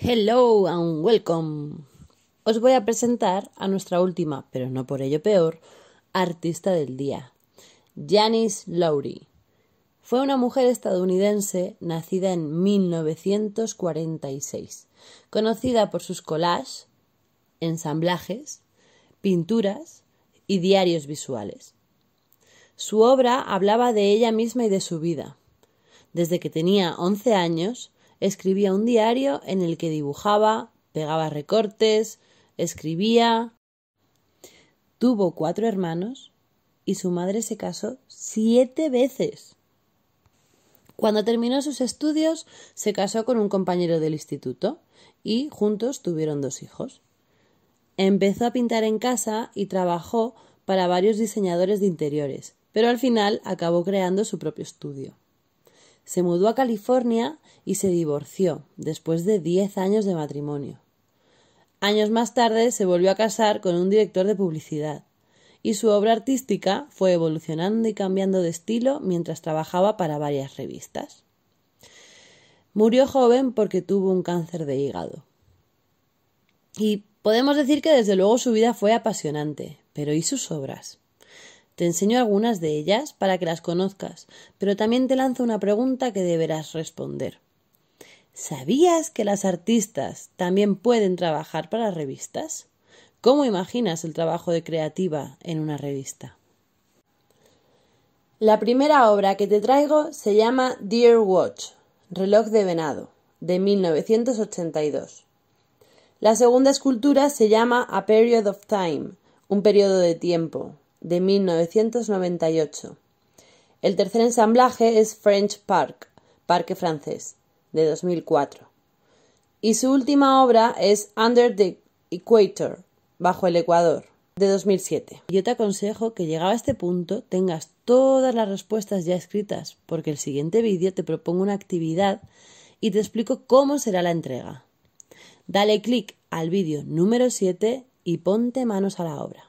Hello and welcome. Os voy a presentar a nuestra última, pero no por ello peor, artista del día, Janice Lowry. Fue una mujer estadounidense nacida en 1946, conocida por sus collages, ensamblajes, pinturas y diarios visuales. Su obra hablaba de ella misma y de su vida. Desde que tenía 11 años, Escribía un diario en el que dibujaba, pegaba recortes, escribía. Tuvo cuatro hermanos y su madre se casó siete veces. Cuando terminó sus estudios, se casó con un compañero del instituto y juntos tuvieron dos hijos. Empezó a pintar en casa y trabajó para varios diseñadores de interiores, pero al final acabó creando su propio estudio. Se mudó a California y se divorció después de 10 años de matrimonio. Años más tarde se volvió a casar con un director de publicidad y su obra artística fue evolucionando y cambiando de estilo mientras trabajaba para varias revistas. Murió joven porque tuvo un cáncer de hígado. Y podemos decir que desde luego su vida fue apasionante, pero ¿y sus obras? Te enseño algunas de ellas para que las conozcas, pero también te lanzo una pregunta que deberás responder. ¿Sabías que las artistas también pueden trabajar para revistas? ¿Cómo imaginas el trabajo de creativa en una revista? La primera obra que te traigo se llama Dear Watch, reloj de venado, de 1982. La segunda escultura se llama A Period of Time, un periodo de tiempo, de 1998. El tercer ensamblaje es French Park, Parque Francés, de 2004. Y su última obra es Under the Equator, Bajo el Ecuador, de 2007. Yo te aconsejo que llegado a este punto tengas todas las respuestas ya escritas, porque el siguiente vídeo te propongo una actividad y te explico cómo será la entrega. Dale clic al vídeo número 7 y ponte manos a la obra.